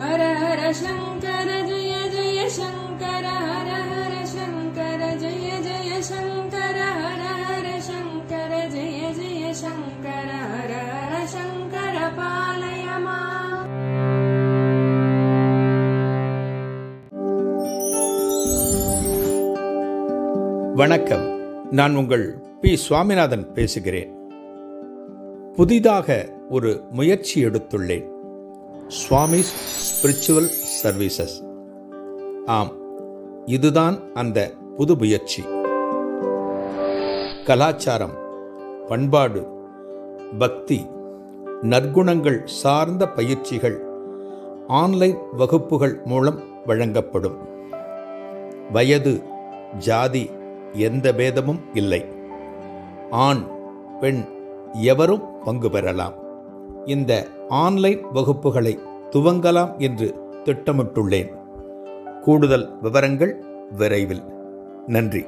வணக்கம் நான் உங்கள் பி சுவாமிநாதன் பேசுகிறேன் புதிதாக ஒரு முயற்சி எடுத்துள்ளேன் சுவாமி ஸ்பிரிச்சுவல் சர்வீசஸ் ஆம் இதுதான் அந்த புது முயற்சி கலாச்சாரம் பண்பாடு பக்தி நற்குணங்கள் சார்ந்த பயிற்சிகள் ஆன்லைன் வகுப்புகள் மூலம் வழங்கப்படும் வயது ஜாதி எந்த பேதமும் இல்லை ஆண் பெண் எவரும் பங்கு பெறலாம் இந்த ஆன்லைன் வகுப்புகளை துவங்கலாம் என்று திட்டமிட்டுள்ளேன் கூடுதல் விவரங்கள் விரைவில் நன்றி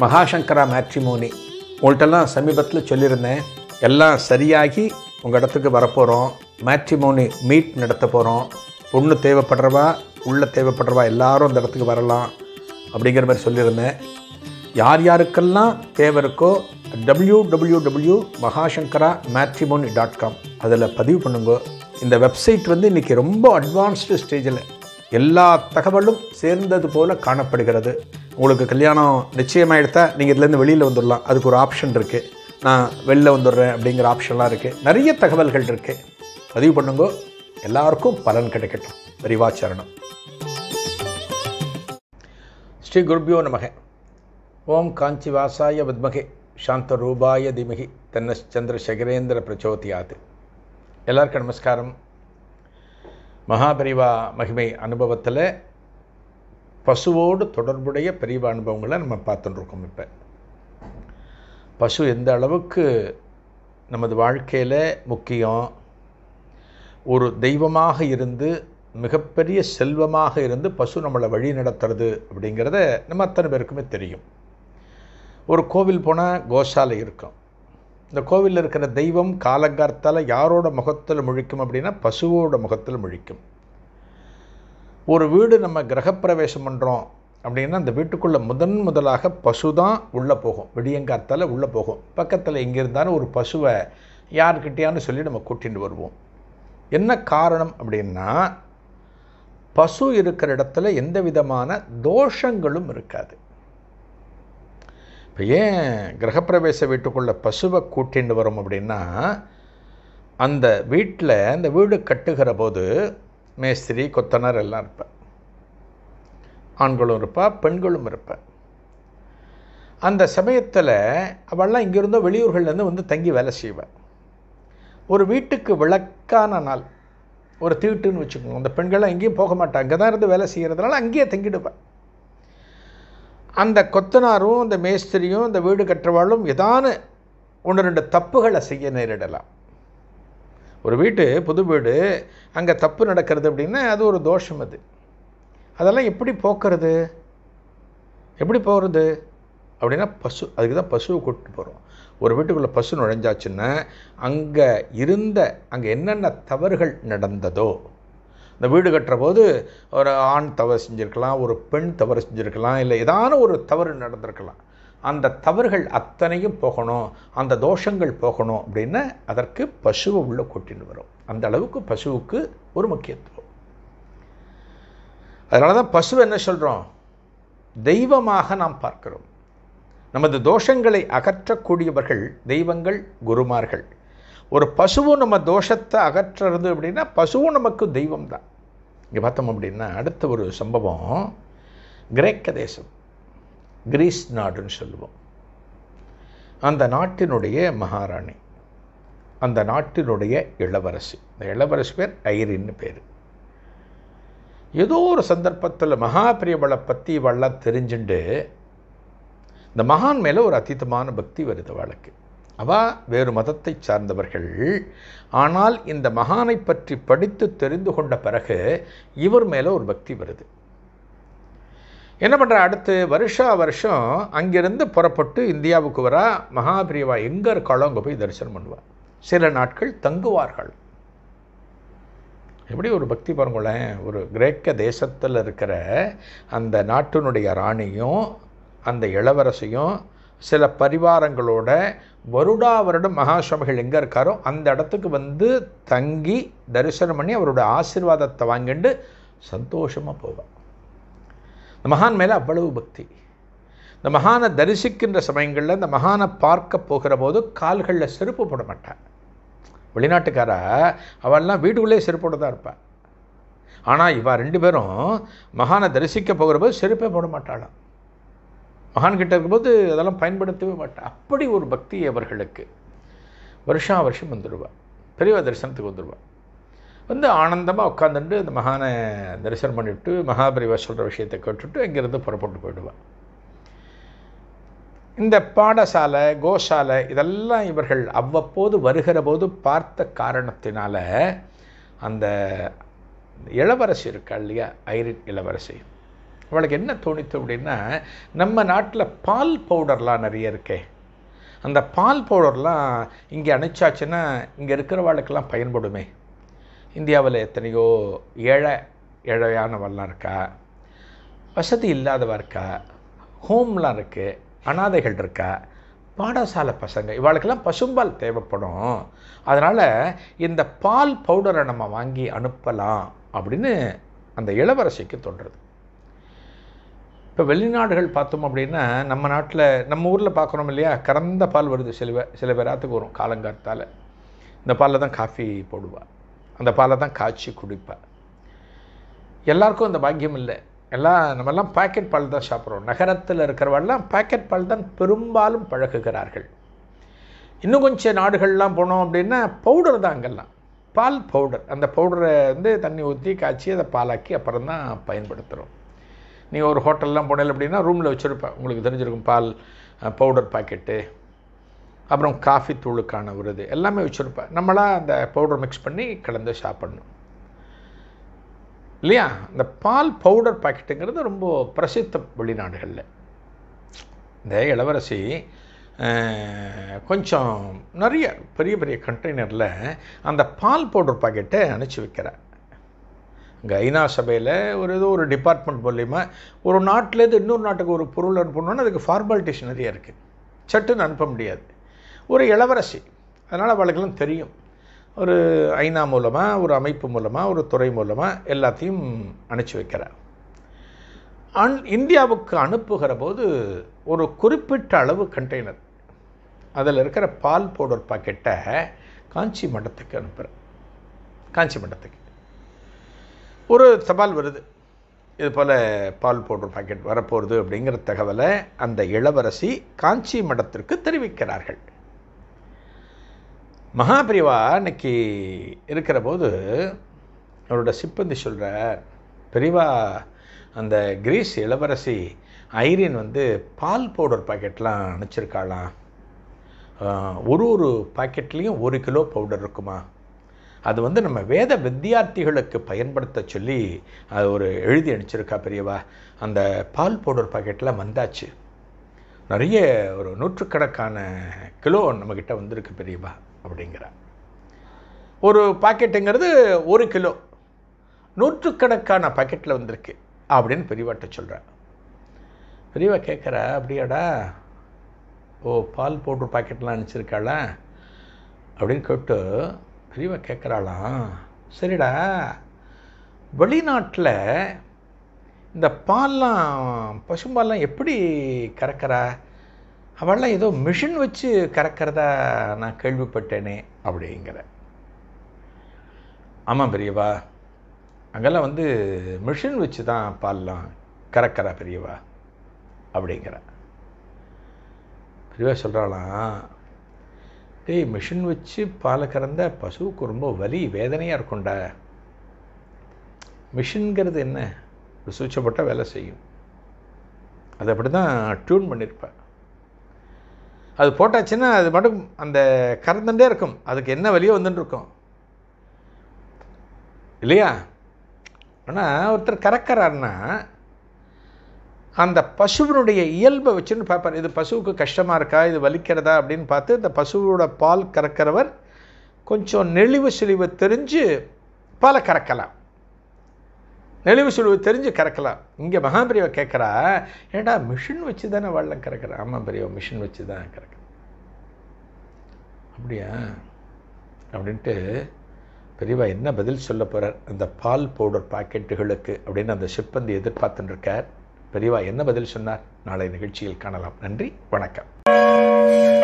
மகாசங்கரா மேட்ரிமோனி உங்கள்கிட்டலாம் சமீபத்தில் சொல்லியிருந்தேன் எல்லாம் சரியாகி உங்கள் இடத்துக்கு வரப்போகிறோம் மேட்ரிமோனி மீட் நடத்த போகிறோம் பொண்ணு தேவைப்படுறவா உள்ள தேவைப்படுறவா எல்லாரும் அந்த இடத்துக்கு வரலாம் அப்படிங்கிற மாதிரி சொல்லியிருந்தேன் யார் யாருக்கெல்லாம் தேவை இருக்கோ W W W Mahasankara matrimony dot com அதில் பதிவு பண்ணுங்க இந்த வெப்சைட் வந்து இன்றைக்கி ரொம்ப அட்வான்ஸ்டு ஸ்டேஜில் எல்லா தகவலும் சேர்ந்தது போல் காணப்படுகிறது உங்களுக்கு கல்யாணம் எடுத்தால் நீங்கள் இதுலேருந்து வெளியில் வந்துடலாம் அதுக்கு ஒரு ஆப்ஷன் இருக்குது நான் வெளில வந்துடுறேன் அப்படிங்கிற ஆப்ஷன்லாம் இருக்குது நிறைய தகவல்கள் இருக்குது பதிவு பண்ணுங்க எல்லாருக்கும் பலன் கிடைக்கட்டும் விரிவாச்சரணம் ஸ்ரீ குருபியோ நமக ஓம் காஞ்சி வாசாய வத்மகே சாந்த ரூபாய திமகி பிரச்சோதி பிரச்சோதியாது எல்லாருக்கும் நமஸ்காரம் மகாபரிவா மகிமை அனுபவத்தில் பசுவோடு தொடர்புடைய பெரிய அனுபவங்களை நம்ம பார்த்துட்டுருக்கோம் இப்போ பசு எந்த அளவுக்கு நமது வாழ்க்கையில் முக்கியம் ஒரு தெய்வமாக இருந்து மிகப்பெரிய செல்வமாக இருந்து பசு நம்மளை வழி நடத்துறது அப்படிங்கிறத நம்ம அத்தனை பேருக்குமே தெரியும் ஒரு கோவில் போனால் கோஷாலை இருக்கும் இந்த கோவிலில் இருக்கிற தெய்வம் காலங்கார்த்தால் யாரோட முகத்தில் முழிக்கும் அப்படின்னா பசுவோட முகத்தில் முழிக்கும் ஒரு வீடு நம்ம கிரகப்பிரவேசம் பண்ணுறோம் அப்படின்னா அந்த வீட்டுக்குள்ளே முதன் முதலாக பசு தான் உள்ளே போகும் விடியங்கார்த்தால் உள்ளே போகும் பக்கத்தில் எங்கே இருந்தாலும் ஒரு பசுவை யார்கிட்டையான்னு சொல்லி நம்ம கூட்டிகிட்டு வருவோம் என்ன காரணம் அப்படின்னா பசு இருக்கிற இடத்துல எந்த விதமான தோஷங்களும் இருக்காது இப்போ ஏன் கிரகப்பிரவேச வீட்டுக்குள்ளே பசுவை கூட்டின்னு வரும் அப்படின்னா அந்த வீட்டில் அந்த வீடு கட்டுகிற போது மேஸ்திரி கொத்தனர் எல்லாம் இருப்பேன் ஆண்களும் இருப்பா பெண்களும் இருப்பேன் அந்த சமயத்தில் அவள்லாம் இங்கேருந்தோ வெளியூர்கள்லேருந்து வந்து தங்கி வேலை செய்வேன் ஒரு வீட்டுக்கு விளக்கான நாள் ஒரு தீட்டுன்னு வச்சுக்கோங்க அந்த பெண்கள்லாம் எங்கேயும் போக மாட்டாங்க அங்கே தான் இருந்து வேலை செய்கிறதுனால அங்கேயே தங்கிடுவேன் அந்த கொத்தனாரும் அந்த மேஸ்திரியும் அந்த வீடு கட்டுறவாளும் எதான ஒன்று ரெண்டு தப்புகளை செய்ய நேரிடலாம் ஒரு வீட்டு புது வீடு அங்கே தப்பு நடக்கிறது அப்படின்னா அது ஒரு தோஷம் அது அதெல்லாம் எப்படி போக்குறது எப்படி போகிறது அப்படின்னா பசு அதுக்கு தான் பசுவை கூப்பிட்டு போகிறோம் ஒரு வீட்டுக்குள்ளே பசு நுழைஞ்சாச்சுன்னா அங்கே இருந்த அங்கே என்னென்ன தவறுகள் நடந்ததோ இந்த வீடு கட்டுற போது ஒரு ஆண் தவறு செஞ்சுருக்கலாம் ஒரு பெண் தவறு செஞ்சுருக்கலாம் இல்லை ஏதான ஒரு தவறு நடந்திருக்கலாம் அந்த தவறுகள் அத்தனையும் போகணும் அந்த தோஷங்கள் போகணும் அப்படின்னா அதற்கு பசுவை உள்ளே கொட்டின்னு வரும் அந்த அளவுக்கு பசுவுக்கு ஒரு முக்கியத்துவம் அதனால தான் பசுவை என்ன சொல்கிறோம் தெய்வமாக நாம் பார்க்கிறோம் நமது தோஷங்களை அகற்றக்கூடியவர்கள் தெய்வங்கள் குருமார்கள் ஒரு பசுவும் நம்ம தோஷத்தை அகற்றுறது அப்படின்னா பசுவும் நமக்கு தெய்வம் தான் இங்கே பார்த்தோம் அப்படின்னா அடுத்த ஒரு சம்பவம் கிரேக்க தேசம் கிரீஸ் நாடுன்னு சொல்லுவோம் அந்த நாட்டினுடைய மகாராணி அந்த நாட்டினுடைய இளவரசி இந்த இளவரசி பேர் ஐரின்னு பேர் ஏதோ ஒரு சந்தர்ப்பத்தில் மகாபிரியவளை பற்றி இவெல்லாம் தெரிஞ்சுண்டு இந்த மகான் மேலே ஒரு அத்தீதமான பக்தி வருது வாழ்க்கை அவா வேறு மதத்தை சார்ந்தவர்கள் ஆனால் இந்த மகானை பற்றி படித்து தெரிந்து கொண்ட பிறகு இவர் மேலே ஒரு பக்தி வருது என்ன பண்ணுற அடுத்து வருஷா வருஷம் அங்கிருந்து புறப்பட்டு இந்தியாவுக்கு வரா மகாபிரியவா எங்கே இருக்காளோ அங்கே போய் தரிசனம் பண்ணுவாள் சில நாட்கள் தங்குவார்கள் எப்படி ஒரு பக்தி பாருங்களேன் ஒரு கிரேக்க தேசத்தில் இருக்கிற அந்த நாட்டினுடைய ராணியும் அந்த இளவரசியும் சில பரிவாரங்களோட வருடா வருடம் மகாசுவாமிகள் எங்கே இருக்காரோ அந்த இடத்துக்கு வந்து தங்கி தரிசனம் பண்ணி அவரோட ஆசீர்வாதத்தை வாங்கிட்டு சந்தோஷமாக போவாள் இந்த மகான் மேலே அவ்வளவு பக்தி இந்த மகானை தரிசிக்கின்ற சமயங்களில் இந்த மகானை பார்க்க போகிற போது கால்களில் செருப்பு போட மாட்டாள் வெளிநாட்டுக்காரா அவள்லாம் வீட்டுக்குள்ளேயே செருப்போட தான் இருப்பாள் ஆனால் இவள் ரெண்டு பேரும் மகானை தரிசிக்க போகிற போது செருப்பே போட மாட்டாளாம் மகான்கிட்ட இருக்கும்போது அதெல்லாம் பயன்படுத்தவே மாட்டேன் அப்படி ஒரு பக்தி அவர்களுக்கு வருஷா வருஷம் வந்துடுவா பெரியவா தரிசனத்துக்கு வந்துடுவா வந்து ஆனந்தமாக உட்காந்துட்டு அந்த மகானை தரிசனம் பண்ணிவிட்டு மகாபிரிவா சொல்கிற விஷயத்தை கேட்டுட்டு இங்கேருந்து புறப்பட்டு போயிடுவான் இந்த பாடசாலை கோசாலை இதெல்லாம் இவர்கள் அவ்வப்போது வருகிற போது பார்த்த காரணத்தினால அந்த இளவரசி இருக்கா இல்லையா ஐரின் இளவரசி அவளுக்கு என்ன தோணித்து அப்படின்னா நம்ம நாட்டில் பால் பவுடர்லாம் நிறைய இருக்கே அந்த பால் பவுடர்லாம் இங்கே அணைச்சாச்சுன்னா இங்கே இருக்கிறவாளுக்கெல்லாம் பயன்படுமே இந்தியாவில் எத்தனையோ ஏழை ஏழையானவள்லாம் இருக்கா வசதி இல்லாதவா இருக்கா ஹோம்லாம் இருக்குது அனாதைகள் இருக்கா பாடசாலை பசங்க இவாளுக்கெல்லாம் பசும்பால் தேவைப்படும் அதனால் இந்த பால் பவுடரை நம்ம வாங்கி அனுப்பலாம் அப்படின்னு அந்த இளவரசிக்கு தோன்றுறது இப்போ வெளிநாடுகள் பார்த்தோம் அப்படின்னா நம்ம நாட்டில் நம்ம ஊரில் பார்க்குறோம் இல்லையா கறந்த பால் வருது சில சில பேராத்துக்கு வரும் காலங்காத்தால் இந்த பாலில் தான் காஃபி போடுவாள் அந்த பாலை தான் காய்ச்சி குடிப்பாள் எல்லாருக்கும் அந்த பாக்கியம் இல்லை எல்லாம் நம்மெல்லாம் பாக்கெட் பால் தான் சாப்பிட்றோம் நகரத்தில் இருக்கிறவெல்லாம் பாக்கெட் பால் தான் பெரும்பாலும் பழகுகிறார்கள் இன்னும் கொஞ்சம் நாடுகள்லாம் போனோம் அப்படின்னா பவுடர் தான் அங்கெல்லாம் பால் பவுடர் அந்த பவுடரை வந்து தண்ணி ஊற்றி காய்ச்சி அதை பாலாக்கி அப்புறம் தான் பயன்படுத்துகிறோம் நீங்கள் ஒரு ஹோட்டல்லாம் போனீங்க அப்படின்னா ரூமில் வச்சுருப்பேன் உங்களுக்கு தெரிஞ்சிருக்கும் பால் பவுடர் பாக்கெட்டு அப்புறம் காஃபி தூளுக்கான ஒரு இது எல்லாமே வச்சுருப்பேன் நம்மளாக அந்த பவுடர் மிக்ஸ் பண்ணி கலந்து சாப்பிட்ணும் இல்லையா இந்த பால் பவுடர் பாக்கெட்டுங்கிறது ரொம்ப பிரசித்த வெளிநாடுகளில் இந்த இளவரசி கொஞ்சம் நிறைய பெரிய பெரிய கண்டெய்னரில் அந்த பால் பவுடர் பாக்கெட்டை அனுப்பிச்சி வைக்கிறார் இங்கே ஐநா சபையில் ஒரு ஏதோ ஒரு டிபார்ட்மெண்ட் மூலியமாக ஒரு நாட்டிலேருந்து இன்னொரு நாட்டுக்கு ஒரு பொருள் அனுப்பணும்னா அதுக்கு ஃபார்மாலிட்டிஸ் நிறைய இருக்குது சட்டுன்னு அனுப்ப முடியாது ஒரு இளவரசி அதனால் அவளுக்கெல்லாம் தெரியும் ஒரு ஐநா மூலமாக ஒரு அமைப்பு மூலமாக ஒரு துறை மூலமாக எல்லாத்தையும் அனுப்பிச்சி வைக்கிறார் அன் இந்தியாவுக்கு அனுப்புகிற போது ஒரு குறிப்பிட்ட அளவு கண்டெய்னர் அதில் இருக்கிற பால் பவுடர் பாக்கெட்டை காஞ்சி மண்டத்துக்கு அனுப்புகிறேன் காஞ்சி மண்டத்துக்கு ஒரு தபால் வருது இது போல் பால் பவுடர் பாக்கெட் வரப்போகிறது அப்படிங்கிற தகவலை அந்த இளவரசி காஞ்சி மடத்திற்கு தெரிவிக்கிறார்கள் மகாபிரிவா அன்னைக்கு இருக்கிற போது அவரோட சிப்பந்தி சொல்கிற பெரிவா அந்த கிரீஸ் இளவரசி ஐரின் வந்து பால் பவுடர் பாக்கெட்லாம் அனுப்பிச்சிருக்காளாம் ஒரு ஒரு பாக்கெட்லேயும் ஒரு கிலோ பவுடர் இருக்குமா அது வந்து நம்ம வேத வித்தியார்த்திகளுக்கு பயன்படுத்த சொல்லி அது ஒரு எழுதி அடிச்சிருக்கா பெரியவா அந்த பால் பவுடர் பாக்கெட்டில் வந்தாச்சு நிறைய ஒரு நூற்றுக்கணக்கான கிலோ நம்மக்கிட்ட வந்திருக்கு பெரியவா அப்படிங்கிறா ஒரு பாக்கெட்டுங்கிறது ஒரு கிலோ நூற்றுக்கணக்கான பாக்கெட்டில் வந்திருக்கு அப்படின்னு பெரியவாட்ட சொல்கிறேன் பெரியவா கேட்குறா அப்படியாடா ஓ பால் பவுடர் பாக்கெட்லாம் அனுப்பிச்சிருக்காளா அப்படின்னு கேட்டு கிரீவை கேட்குறாளாம் சரிடா வெளிநாட்டில் இந்த பால்லாம் பசும்பால்லாம் எப்படி கறக்கிறா அவள்லாம் ஏதோ மிஷின் வச்சு கறக்கிறதா நான் கேள்விப்பட்டேனே அப்படிங்கிற ஆமாம் பெரியவா அங்கெல்லாம் வந்து மிஷின் வச்சு தான் பால்லாம் கறக்கிறா பெரியவா அப்படிங்கிற பெரியவா சொல்கிறாளாம் டேய் மிஷின் வச்சு பாலை கறந்த பசுவுக்கு ரொம்ப வலி வேதனையாக இருக்கும்டா மிஷின்கிறது என்ன ஒரு போட்டால் வேலை செய்யும் அது அப்படி தான் டியூன் பண்ணியிருப்பேன் அது போட்டாச்சுன்னா அது மட்டும் அந்த கறந்துட்டே இருக்கும் அதுக்கு என்ன வழியோ வந்துட்டுருக்கும் இல்லையா ஆனால் ஒருத்தர் கறக்கிறாருன்னா அந்த பசுவினுடைய இயல்பை வச்சுன்னு பார்ப்பார் இது பசுவுக்கு கஷ்டமாக இருக்கா இது வலிக்கிறதா அப்படின்னு பார்த்து இந்த பசுவோட பால் கறக்கிறவர் கொஞ்சம் நெளிவு சுழிவு தெரிஞ்சு பாலை கறக்கலாம் நெளிவு சிலிவு தெரிஞ்சு கறக்கலாம் இங்கே மகாபிரியவை கேட்குறா ஏடா மிஷின் வச்சு தானே வள்ளம் கறக்குறா ஆமாம் பிரியவா மிஷின் வச்சு தான் கறக்கிறேன் அப்படியா அப்படின்ட்டு பெரியவா என்ன பதில் சொல்ல போகிறார் அந்த பால் பவுடர் பாக்கெட்டுகளுக்கு அப்படின்னு அந்த சிப்பந்தி எதிர்பார்த்துட்டுருக்கார் பெரியவா என்ன பதில் சொன்னார் நாளை நிகழ்ச்சியில் காணலாம் நன்றி வணக்கம்